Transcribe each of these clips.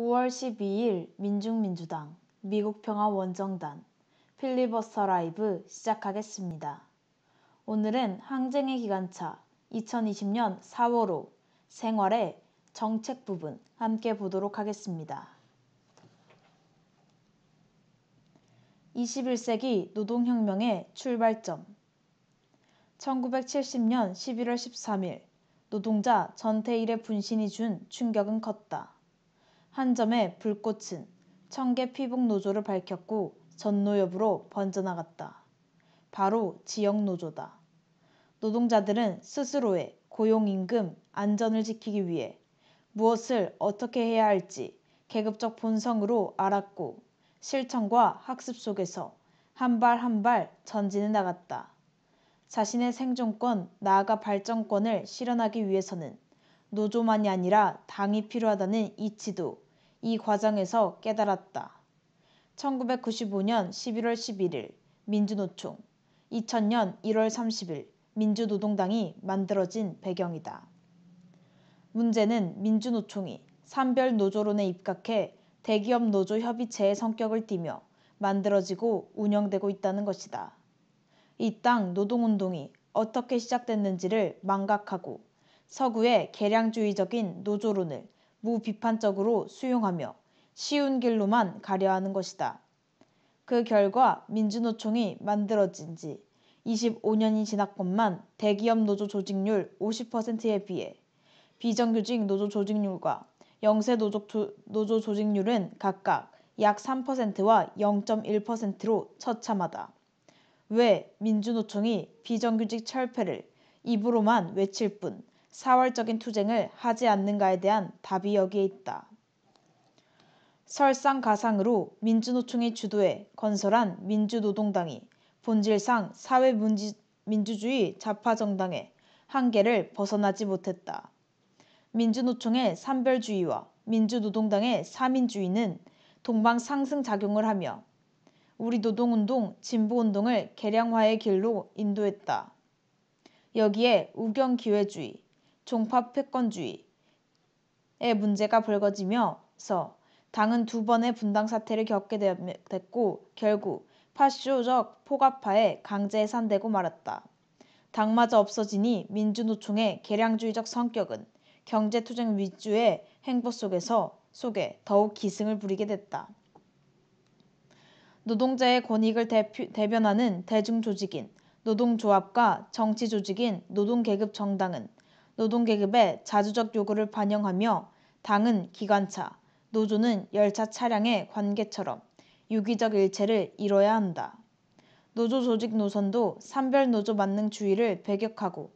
5월 12일 민중민주당 미국평화원정단 필리버스터 라이브 시작하겠습니다. 오늘은 항쟁의 기간차 2020년 4월호 생활의 정책 부분 함께 보도록 하겠습니다. 21세기 노동혁명의 출발점 1970년 11월 13일 노동자 전태일의 분신이 준 충격은 컸다. 한점에 불꽃은 청계 피복 노조를 밝혔고 전노 엽으로 번져나갔다. 바로 지역 노조다. 노동자들은 스스로의 고용임금 안전을 지키기 위해 무엇을 어떻게 해야 할지 계급적 본성으로 알았고 실천과 학습 속에서 한 발 한 발 전진해 나갔다. 자신의 생존권, 나아가 발전권을 실현하기 위해서는 노조만이 아니라 당이 필요하다는 이치도 이 과정에서 깨달았다. 1995년 11월 11일 민주노총, 2000년 1월 30일 민주노동당이 만들어진 배경이다. 문제는 민주노총이 산별 노조론에 입각해 대기업 노조 협의체의 성격을 띠며 만들어지고 운영되고 있다는 것이다. 이 땅 노동운동이 어떻게 시작됐는지를 망각하고 서구의 계량주의적인 노조론을 무비판적으로 수용하며 쉬운 길로만 가려 하는 것이다. 그 결과 민주노총이 만들어진 지 25년이 지났건만 대기업 노조 조직률 50%에 비해 비정규직 노조 조직률과 영세 노조, 조, 노조 조직률은 각각 약 3%와 0.1%로 처참하다. 왜 민주노총이 비정규직 철폐를 입으로만 외칠 뿐 사활적인 투쟁을 하지 않는가에 대한 답이 여기에 있다. 설상가상으로 민주노총이 주도해 건설한 민주노동당이 본질상 사회민주주의 좌파정당의 한계를 벗어나지 못했다. 민주노총의 삼별주의와 민주노동당의 사민주의는 동방 상승 작용을 하며 우리 노동운동, 진보운동을 개량화의 길로 인도했다. 여기에 우경기회주의, 종파 패권주의의 문제가 불거지면서 당은 두 번의 분당 사태를 겪게 됐고 결국 파쇼적 포괄파에 강제 해산되고 말았다. 당마저 없어지니 민주노총의 계량주의적 성격은 경제투쟁 위주의 행보 속에서 속에 더욱 기승을 부리게 됐다. 노동자의 권익을 대표, 대변하는 대중조직인 노동조합과 정치조직인 노동계급 정당은 노동계급의 자주적 요구를 반영하며 당은 기관차, 노조는 열차 차량의 관계처럼 유기적 일체를 이뤄야 한다. 노조 조직 노선도 산별 노조 만능주의를 배격하고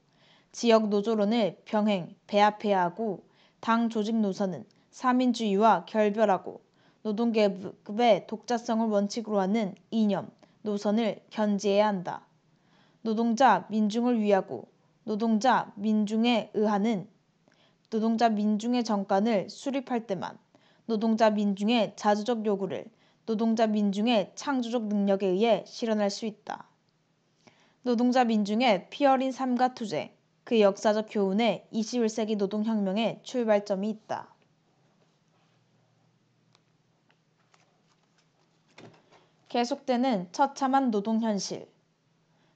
지역 노조론을 병행, 배합해야 하고 당 조직 노선은 사민주의와 결별하고 노동계급의 독자성을 원칙으로 하는 이념, 노선을 견지해야 한다. 노동자, 민중을 위하고 노동자 민중에 의하는 노동자 민중의 정관을 수립할 때만 노동자 민중의 자주적 요구를 노동자 민중의 창조적 능력에 의해 실현할 수 있다. 노동자 민중의 피어린 삶과 투쟁, 그 역사적 교훈에 21세기 노동혁명의 출발점이 있다. 계속되는 처참한 노동 현실.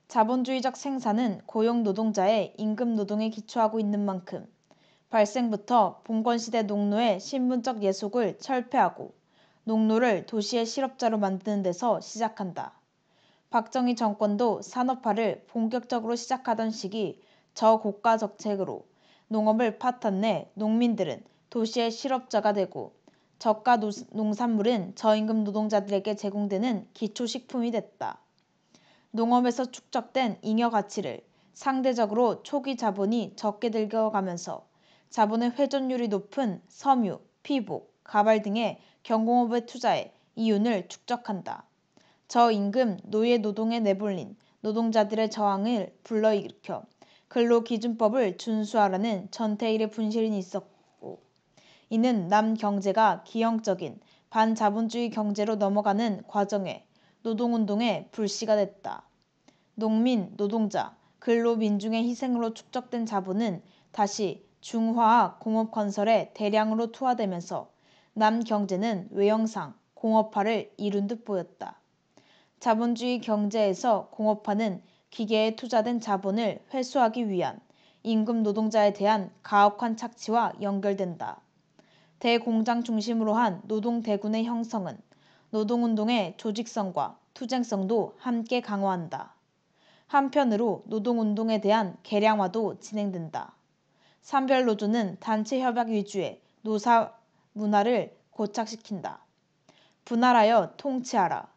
자본주의적 생산은 고용노동자의 임금노동에 기초하고 있는 만큼 발생부터 봉건시대 농노의 신분적 예속을 철폐하고 농노를 도시의 실업자로 만드는 데서 시작한다. 박정희 정권도 산업화를 본격적으로 시작하던 시기 저고가 적책으로 농업을 파탄내 농민들은 도시의 실업자가 되고 저가 농산물은 저임금 노동자들에게 제공되는 기초식품이 됐다. 농업에서 축적된 잉여 가치를 상대적으로 초기 자본이 적게 들어가면서 자본의 회전율이 높은 섬유, 피복, 가발 등의 경공업에 투자해 이윤을 축적한다. 저임금 노예 노동에 내몰린 노동자들의 저항을 불러일으켜 근로기준법을 준수하라는 전태일의 분실이 있었고 이는 남 경제가 기형적인 반자본주의 경제로 넘어가는 과정에 노동운동의 불씨가 됐다. 농민, 노동자, 근로민중의 희생으로 축적된 자본은 다시 중화학 공업 건설에 대량으로 투하되면서 남 경제는 외형상 공업화를 이룬 듯 보였다. 자본주의 경제에서 공업화는 기계에 투자된 자본을 회수하기 위한 임금 노동자에 대한 가혹한 착취와 연결된다. 대공장 중심으로 한 노동 대군의 형성은 노동운동의 조직성과 투쟁성도 함께 강화한다. 한편으로 노동운동에 대한 개량화도 진행된다. 산별노조는 단체 협약 위주의 노사 문화를 고착시킨다. 분할하여 통치하라.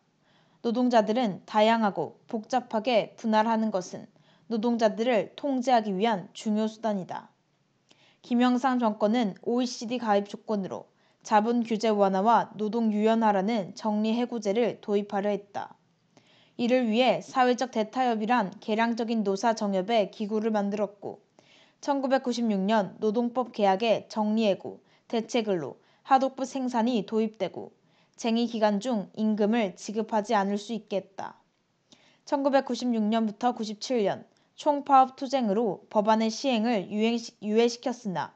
노동자들은 다양하고 복잡하게 분할하는 것은 노동자들을 통제하기 위한 중요 수단이다. 김영삼 정권은 OECD 가입 조건으로 자본 규제 완화와 노동 유연화라는 정리 해고제를 도입하려 했다. 이를 위해 사회적 대타협이란 개량적인 노사 정협의 기구를 만들었고 1996년 노동법 계약의 정리해고, 대체근로, 하독부 생산이 도입되고 쟁의 기간 중 임금을 지급하지 않을 수 있게 했다. 1996년부터 97년 총파업 투쟁으로 법안의 시행을 유행, 시 유예시켰으나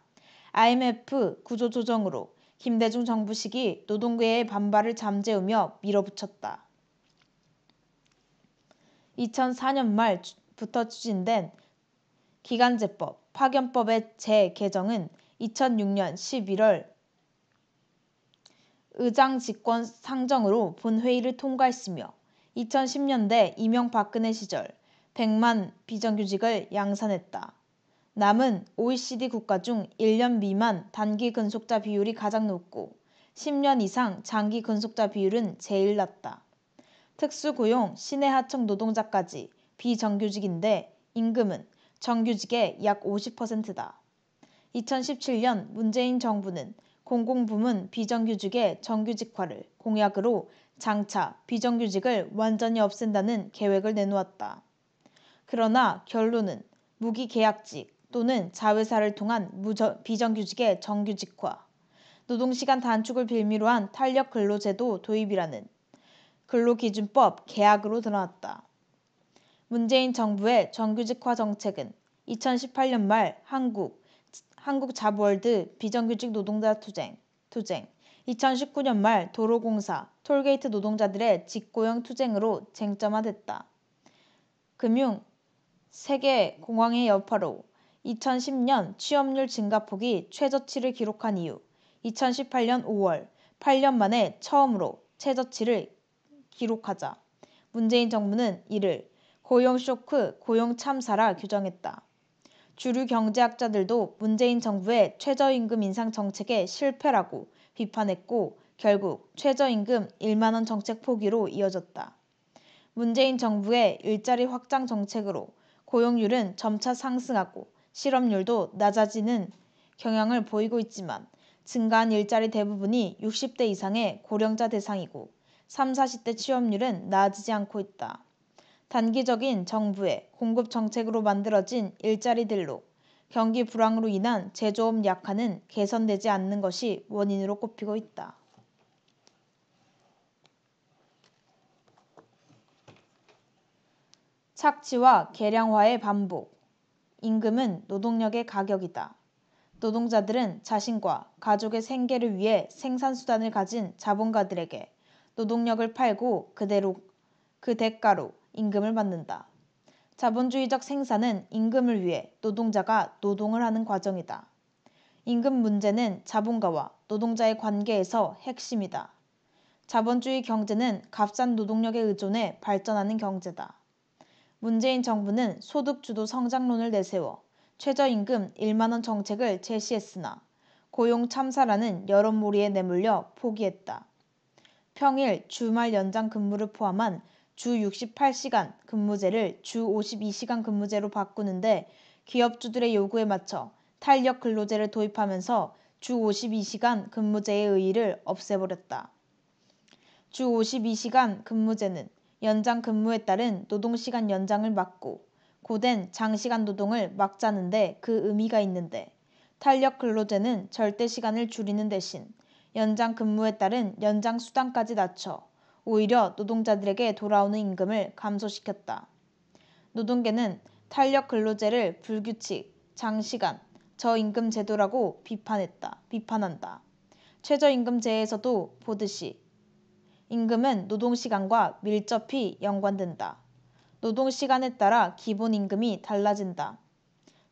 IMF 구조조정으로 김대중 정부 시기 노동계의 반발을 잠재우며 밀어붙였다. 2004년 말부터 추진된 기간제법, 파견법의 재개정은 2006년 11월 의장 직권 상정으로 본회의를 통과했으며 2010년대 이명박근혜 시절 100만 비정규직을 양산했다. 남은 OECD 국가 중1년 미만 단기 근속자 비율이 가장 높고 1 0년 이상 장기 근속자 비율은 제일 낮다. 특수고용 시내하청 노동자까지 비정규직인데 임금은 정규직의 약5 0다2 0 1 7년 문재인 정부는 공공부문 비정규직의 정규직화를 공약으로 장차 비정규직을 완전히 없앤다는 계획을 내놓았다. 그러나 결론은 무기계약직, 또는 자회사를 통한 무저, 비정규직의 정규직화, 노동시간 단축을 빌미로 한 탄력 근로제도 도입이라는 근로기준법 계약으로 드러났다. 문재인 정부의 정규직화 정책은 2018년 말 한국, 한국자부월드 비정규직 노동자 투쟁, 투쟁, 2019년 말 도로공사, 톨게이트 노동자들의 직고용 투쟁으로 쟁점화됐다. 금융, 세계 공황의 여파로 2 0 1 0년 취업률 증가폭이 최저치를 기록한 이후 2 0 1 8년5월8년 만에 처음으로 최저치를 기록하자 문재인 정부는 이를 고용쇼크 고용참사라 규정했다 주류 경제학자들도 문재인 정부의 최저임금 인상 정책에 실패라고 비판했고 결국 최저임금 1 만원 정책 포기로 이어졌다 문재인 정부의 일자리 확장 정책으로 고용률은 점차 상승하고 실업률도 낮아지는 경향을 보이고 있지만 증가한 일자리 대부분이 6 0대 이상의 고령자 대상이고 삼, 4 0대 취업률은 나아지지 않고 있다. 단기적인 정부의 공급 정책으로 만들어진 일자리들로 경기 불황으로 인한 제조업 약화는 개선되지 않는 것이 원인으로 꼽히고 있다. 착취와 계량화의 반복 임금은 노동력의 가격이다. 노동자들은 자신과 가족의 생계를 위해 생산수단을 가진 자본가들에게 노동력을 팔고 그대로 그 대가로 임금을 받는다. 자본주의적 생산은 임금을 위해 노동자가 노동을 하는 과정이다. 임금 문제는 자본가와 노동자의 관계에서 핵심이다. 자본주의 경제는 값싼 노동력에 의존해 발전하는 경제다. 문재인 정부는 소득주도 성장론을 내세워 최저임금 1 만원 정책을 제시했으나 고용 참사라는 여론몰이에 내몰려 포기했다. 평일 주말 연장 근무를 포함한 주6 8 시간 근무제를 주5 2 시간 근무제로 바꾸는데 기업주들의 요구에 맞춰 탄력 근로제를 도입하면서 주5 2 시간 근무제의 의의를 없애버렸다. 주5 2 시간 근무제는 연장 근무에 따른 노동시간 연장을 막고 고된 장시간 노동을 막자는데 그 의미가 있는데 탄력 근로제는 절대 시간을 줄이는 대신 연장 근무에 따른 연장 수당까지 낮춰 오히려 노동자들에게 돌아오는 임금을 감소시켰다. 노동계는 탄력 근로제를 불규칙, 장시간, 저임금 제도라고 비판했다. 비판한다. 최저임금제에서도 보듯이 임금은 노동시간과 밀접히 연관된다. 노동시간에 따라 기본임금이 달라진다.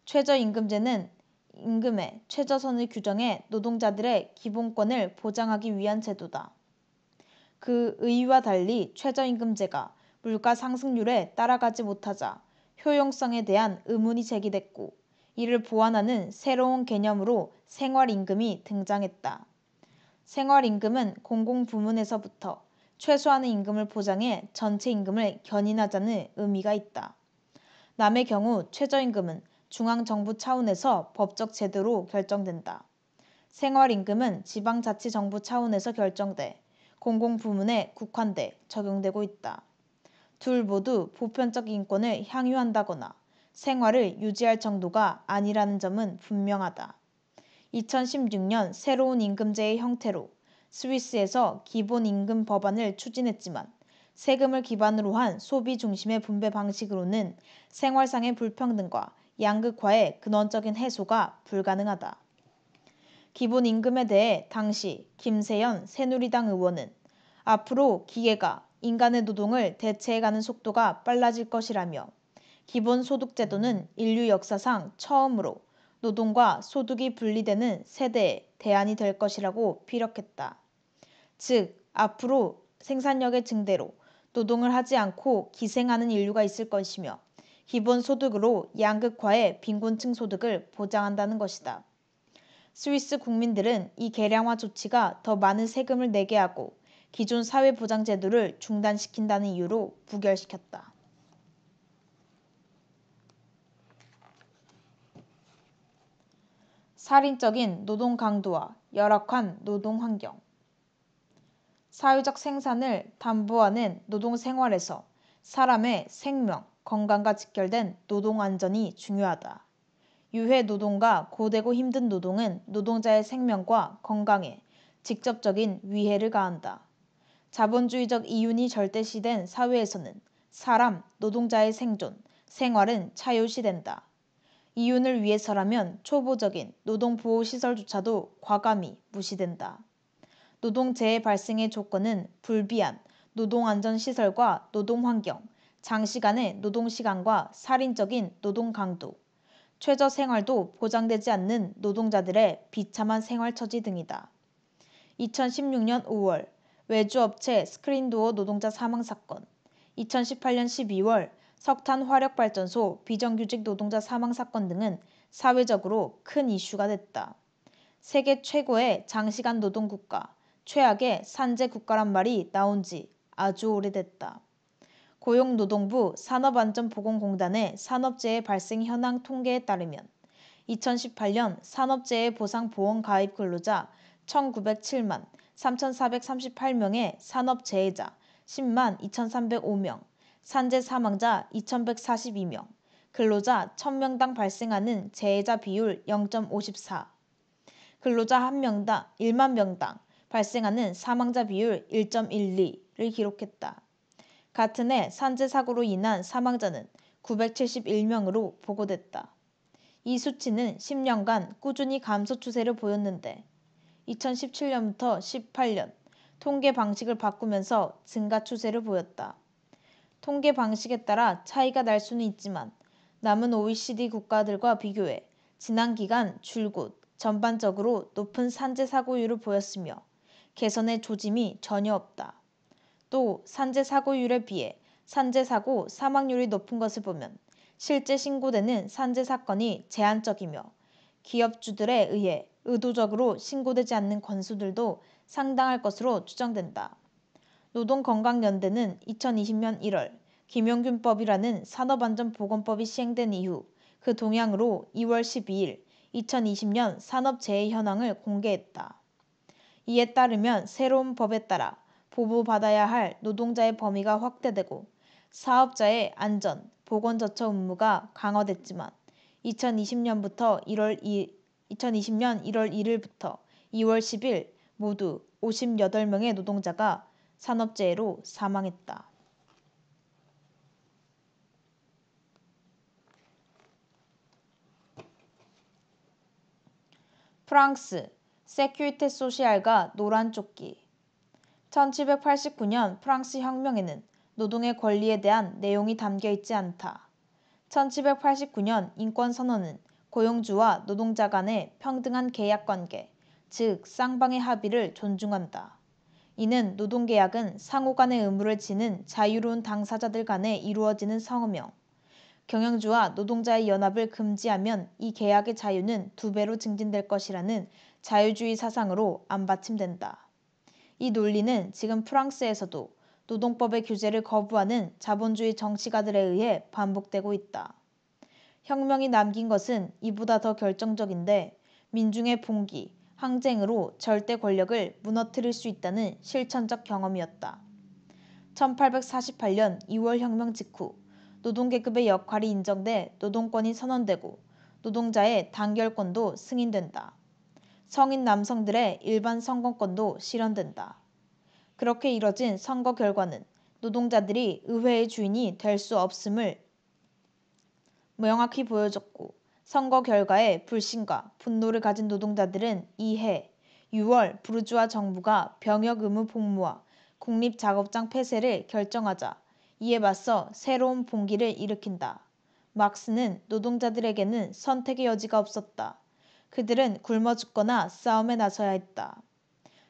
최저임금제는 임금의 최저선을 규정해 노동자들의 기본권을 보장하기 위한 제도다. 그 의의와 달리 최저임금제가 물가 상승률에 따라가지 못하자 효용성에 대한 의문이 제기됐고 이를 보완하는 새로운 개념으로 생활임금이 등장했다. 생활임금은 공공부문에서부터 최소한의 임금을 보장해 전체 임금을 견인하자는 의미가 있다. 남의 경우 최저임금은 중앙정부 차원에서 법적 제도로 결정된다. 생활임금은 지방자치정부 차원에서 결정돼 공공부문에 국한돼 적용되고 있다. 둘 모두 보편적 인권을 향유한다거나 생활을 유지할 정도가 아니라는 점은 분명하다. 2 0 1 6년 새로운 임금제의 형태로 스위스에서 기본임금 법안을 추진했지만 세금을 기반으로 한 소비 중심의 분배 방식으로는 생활상의 불평등과 양극화의 근원적인 해소가 불가능하다. 기본임금에 대해 당시 김세연 새누리당 의원은 앞으로 기계가 인간의 노동을 대체해가는 속도가 빨라질 것이라며 기본소득제도는 인류 역사상 처음으로 노동과 소득이 분리되는 세대의 대안이 될 것이라고 피력했다. 즉 앞으로 생산력의 증대로 노동을 하지 않고 기생하는 인류가 있을 것이며 기본소득으로 양극화의 빈곤층 소득을 보장한다는 것이다. 스위스 국민들은 이 개량화 조치가 더 많은 세금을 내게 하고 기존 사회보장제도를 중단시킨다는 이유로 부결시켰다. 살인적인 노동 강도와 열악한 노동 환경 사회적 생산을 담보하는 노동 생활에서 사람의 생명, 건강과 직결된 노동 안전이 중요하다. 유해 노동과 고되고 힘든 노동은 노동자의 생명과 건강에 직접적인 위해를 가한다. 자본주의적 이윤이 절대시된 사회에서는 사람, 노동자의 생존, 생활은 차효시된다. 이윤을 위해서라면 초보적인 노동보호시설조차도 과감히 무시된다. 노동재해 발생의 조건은 불비한 노동안전시설과 노동환경, 장시간의 노동시간과 살인적인 노동강도, 최저생활도 보장되지 않는 노동자들의 비참한 생활처지 등이다. 2016년 5월 외주업체 스크린도어 노동자 사망사건, 2018년 12월 석탄 화력 발전소 비정규직 노동자 사망 사건 등은 사회적으로 큰 이슈가 됐다. 세계 최고의 장시간 노동 국가, 최악의 산재 국가란 말이 나온 지 아주 오래됐다. 고용노동부 산업안전보건공단의 산업재해 발생 현황 통계에 따르면 2018년 산업재해 보상 보험 가입 근로자 1,907만 3,438명의 산업재해자 10만 2,305명, 산재 사망자 2 1 4 2명 근로자 1 0 0 0 명당 발생하는 재해자 비율 0.54, 근로자 1명당1 만명당 발생하는 사망자 비율 1 1 2를 기록했다. 같은 해 산재 사고로 인한 사망자는 9 7 1 명으로 보고됐다. 이 수치는 1 0 년간 꾸준히 감소 추세를 보였는데 2 0 1 7 년부터 1 8년 통계 방식을 바꾸면서 증가 추세를 보였다. 통계 방식에 따라 차이가 날 수는 있지만 남은 oecd 국가들과 비교해 지난 기간 줄곧 전반적으로 높은 산재 사고율을 보였으며 개선의 조짐이 전혀 없다. 또 산재 사고율에 비해 산재 사고 사망률이 높은 것을 보면 실제 신고되는 산재 사건이 제한적이며 기업주들에 의해 의도적으로 신고되지 않는 건수들도 상당할 것으로 추정된다. 노동건강연대는 2 0 2 0년1월 김용균법이라는 산업안전보건법이 시행된 이후 그 동향으로 2월1 2일2 0 2 0년 산업재해 현황을 공개했다 이에 따르면 새로운 법에 따라 보호받아야 할 노동자의 범위가 확대되고 사업자의 안전 보건저처 업무가 강화됐지만 2 0 2 0 년부터 1월이2 0 2 0년1월1 일부터 2월1 0일 모두 5 8 명의 노동자가 산업재해로 사망했다. 프랑스 세큐리테 소시알과 노란조끼 1789년 프랑스 혁명에는 노동의 권리에 대한 내용이 담겨 있지 않다. 1789년 인권선언은 고용주와 노동자 간의 평등한 계약관계, 즉 쌍방의 합의를 존중한다. 이는 노동계약은 상호 간의 의무를 지는 자유로운 당사자들 간에 이루어지는 성어명 경영주와 노동자의 연합을 금지하면 이 계약의 자유는 두 배로 증진될 것이라는 자유주의 사상으로 안받침된다. 이 논리는 지금 프랑스에서도 노동법의 규제를 거부하는 자본주의 정치가들에 의해 반복되고 있다. 혁명이 남긴 것은 이보다 더 결정적인데 민중의 봉기, 항쟁으로 절대 권력을 무너뜨릴 수 있다는 실천적 경험이었다. 1 8 4 8년2월 혁명 직후 노동계급의 역할이 인정돼 노동권이 선언되고 노동자의 단결권도 승인된다. 성인 남성들의 일반 선거권도 실현된다. 그렇게 이뤄진 선거 결과는 노동자들이 의회의 주인이 될 수 없음을 명확히 보여줬고 선거 결과에 불신과 분노를 가진 노동자들은 이해 6월 부르주아 정부가 병역 의무 복무와 국립 작업장 폐쇄를 결정하자 이에 맞서 새로운 봉기를 일으킨다. 막스는 노동자들에게는 선택의 여지가 없었다. 그들은 굶어 죽거나 싸움에 나서야 했다.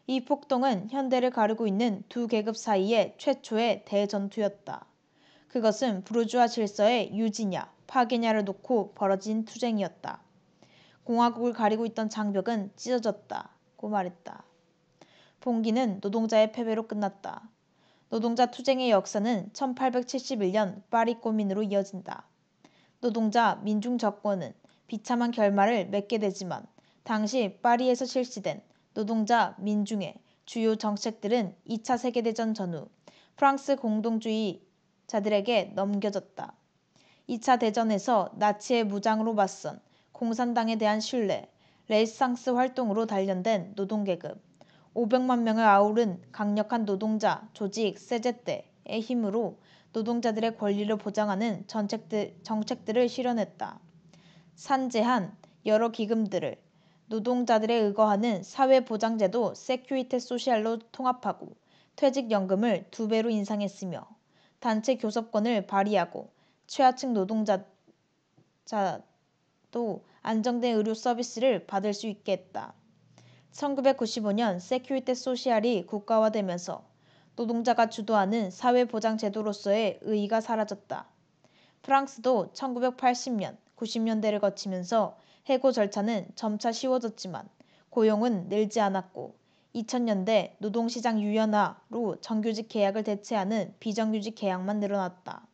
이 폭동은 현대를 가르고 있는 두 계급 사이의 최초의 대전투였다. 그것은 부르주아 질서의 유지냐, 파기냐를 놓고 벌어진 투쟁이었다. 공화국을 가리고 있던 장벽은 찢어졌다고 말했다. 봉기는 노동자의 패배로 끝났다. 노동자 투쟁의 역사는 1871년 파리 고민으로 이어진다. 노동자 민중 적권은 비참한 결말을 맺게 되지만 당시 파리에서 실시된 노동자 민중의 주요 정책들은 2차 세계대전 전후 프랑스 공동주의자들에게 넘겨졌다. 2차 대전에서 나치의 무장으로 맞선 공산당에 대한 신뢰 레이상스 활동으로 단련된 노동계급 5 0 0만 명을 아우른 강력한 노동자 조직 세제때의 힘으로 노동자들의 권리를 보장하는 정책들, 정책들을 실현했다. 산재한 여러 기금들을 노동자들의 의거하는 사회보장제도 세큐리테 소셜로 통합하고 퇴직연금을 두 배로 인상했으며 단체 교섭권을 발의하고 최하층 노동자도 안정된 의료 서비스를 받을 수 있게 했다. 1 9 9 5년 세큐리테 소시알이 국가화되면서 노동자가 주도하는 사회보장제도로서의 의의가 사라졌다. 프랑스도 1 9 8 0년9 0 년대를 거치면서 해고 절차는 점차 쉬워졌지만 고용은 늘지 않았고 2 0 0 0 년대 노동시장 유연화로 정규직 계약을 대체하는 비정규직 계약만 늘어났다.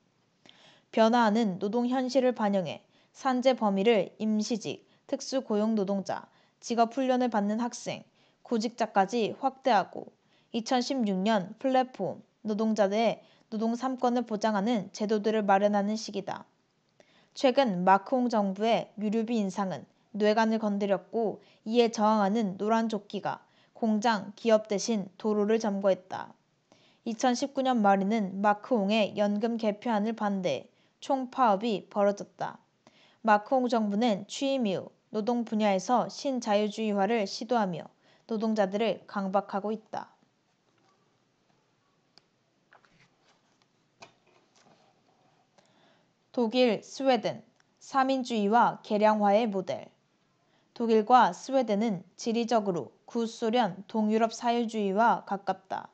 변화하는 노동 현실을 반영해 산재 범위를 임시직 특수고용노동자 직업훈련을 받는 학생 구직자까지 확대하고 2 0 1 6년 플랫폼 노동자의 들 노동 3권을 보장하는 제도들을 마련하는 시기다 최근 마크홍 정부의 유류비 인상은 뇌관을 건드렸고 이에 저항하는 노란 조끼가 공장 기업 대신 도로를 점거했다 2 0 1 9년 말에는 마크홍의 연금 개편안을 반대해 총파업이 벌어졌다. 마크홍 정부는 취임 이후 노동 분야에서 신자유주의화를 시도하며 노동자들을 강박하고 있다. 독일, 스웨덴 사민주의와 개량화의 모델 독일과 스웨덴은 지리적으로 구소련 동유럽 사유주의와 가깝다.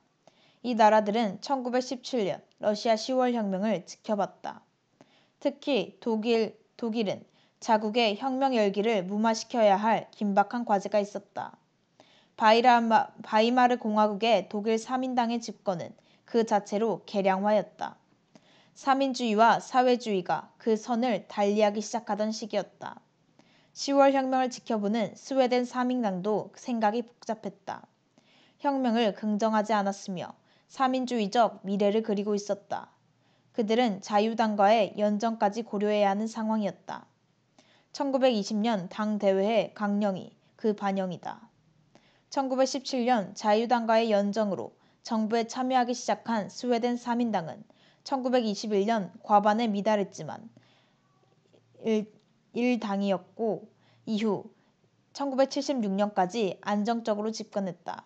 이 나라들은 1917년 러시아 10월 혁명을 지켜봤다. 특히 독일 독일은 자국의 혁명 열기를 무마시켜야 할 긴박한 과제가 있었다. 바이라마, 바이마르 공화국의 독일 삼인당의 집권은 그 자체로 개량화였다. 삼인주의와 사회주의가 그 선을 달리하기 시작하던 시기였다. 10월 혁명을 지켜보는 스웨덴 삼인당도 생각이 복잡했다. 혁명을 긍정하지 않았으며 삼인주의적 미래를 그리고 있었다. 그들은 자유당과의 연정까지 고려해야 하는 상황이었다. 1 9 2 0년당 대회의 강령이 그 반영이다. 1 9 1 7년 자유당과의 연정으로 정부에 참여하기 시작한 스웨덴 3인당은1 9 2 1년 과반에 미달했지만 1당이었고 이후 1 9 7 6 년까지 안정적으로 집권했다.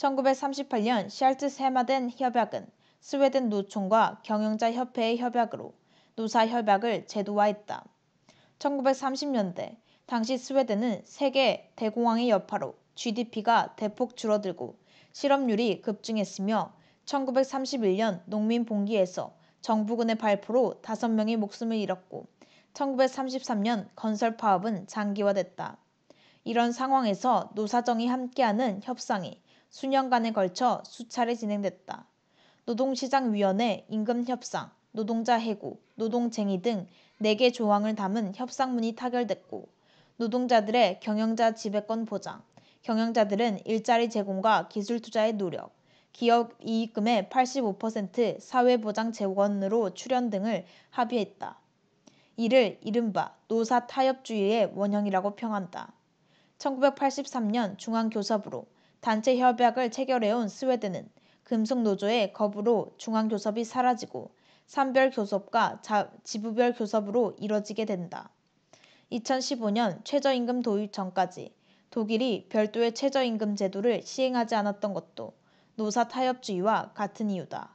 1 9 3 8년샬트세마덴 협약은 스웨덴 노총과 경영자협회의 협약으로 노사협약을 제도화했다. 1 9 3 0 년대 당시 스웨덴은 세계 대공황의 여파로 GDP가 대폭 줄어들고 실업률이 급증했으며 1 9 3 1년 농민 봉기에서 정부군의 발포로 다섯 명이 목숨을 잃었고 1 9 3 3년 건설 파업은 장기화됐다. 이런 상황에서 노사정이 함께하는 협상이 수년간에 걸쳐 수차례 진행됐다. 노동시장위원회 임금협상 노동자 해고 노동쟁의 등4개 조항을 담은 협상문이 타결됐고 노동자들의 경영자 지배권 보장 경영자들은 일자리 제공과 기술 투자의 노력 기업 이익금의 85% 사회보장 재원으로 출연 등을 합의했다. 이를 이른바 노사 타협주의의 원형이라고 평한다. 1 9 8 3년 중앙교섭으로 단체 협약을 체결해온 스웨덴은 금속노조의 거부로 중앙교섭이 사라지고 산별교섭과 지부별 교섭으로 이뤄지게 된다. 2 0 1 5년 최저임금 도입 전까지 독일이 별도의 최저임금 제도를 시행하지 않았던 것도 노사 타협주의와 같은 이유다.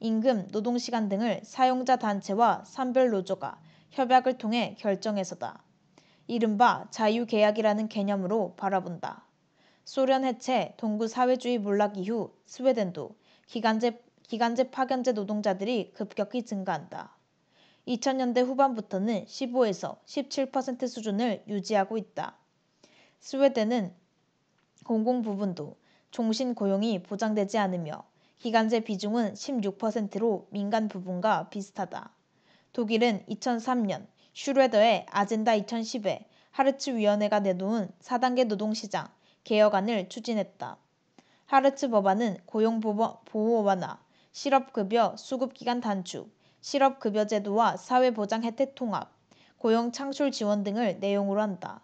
임금, 노동시간 등을 사용자 단체와 산별 노조가 협약을 통해 결정해서다. 이른바 자유계약이라는 개념으로 바라본다. 소련 해체, 동구 사회주의 몰락 이후 스웨덴도 기간제, 기간제 파견제 노동자들이 급격히 증가한다. 2000년대 후반부터는 15에서 17% 수준을 유지하고 있다. 스웨덴은 공공 부분도 종신 고용이 보장되지 않으며 기간제 비중은 16%로 민간 부분과 비슷하다. 독일은 2003년 슈뢰더의 아젠다 2010에 하르츠 위원회가 내놓은 4단계 노동시장 개혁안을 추진했다. 하르츠 법안은 고용보호 완화, 실업급여 수급기간 단축, 실업급여제도와 사회보장 혜택 통합, 고용 창출 지원 등을 내용으로 한다.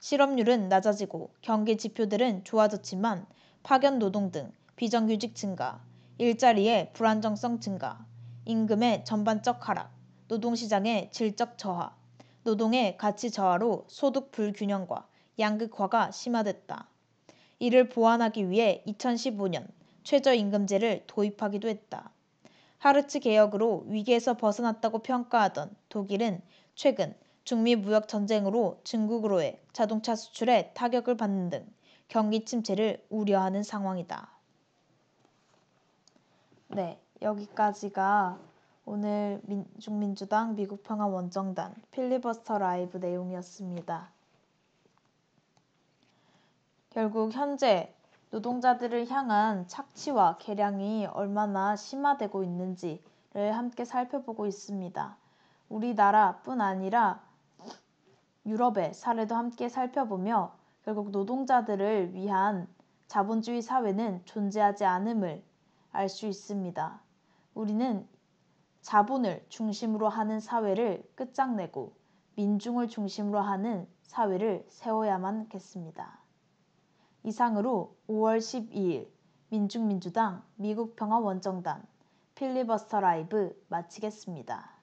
실업률은 낮아지고 경기 지표들은 좋아졌지만 파견 노동 등 비정규직 증가, 일자리의 불안정성 증가, 임금의 전반적 하락, 노동시장의 질적 저하, 노동의 가치 저하로 소득 불균형과 양극화가 심화됐다. 이를 보완하기 위해 2 0 1 5년 최저임금제를 도입하기도 했다 하르츠 개혁으로 위기에서 벗어났다고 평가하던 독일은 최근 중미 무역 전쟁으로 중국으로의 자동차 수출에 타격을 받는 등 경기 침체를 우려하는 상황이다. 네, 여기까지가 오늘 민중민주당 미국평화원정단 필리버스터 라이브 내용이었습니다. 결국 현재 노동자들을 향한 착취와 계량이 얼마나 심화되고 있는지를 함께 살펴보고 있습니다. 우리나라뿐 아니라 유럽의 사례도 함께 살펴보며 결국 노동자들을 위한 자본주의 사회는 존재하지 않음을 알 수 있습니다. 우리는 자본을 중심으로 하는 사회를 끝장내고 민중을 중심으로 하는 사회를 세워야만 겠습니다. 이상으로 5월1 2일 민중민주당 미국평화원정단 필리버스터 라이브 마치겠습니다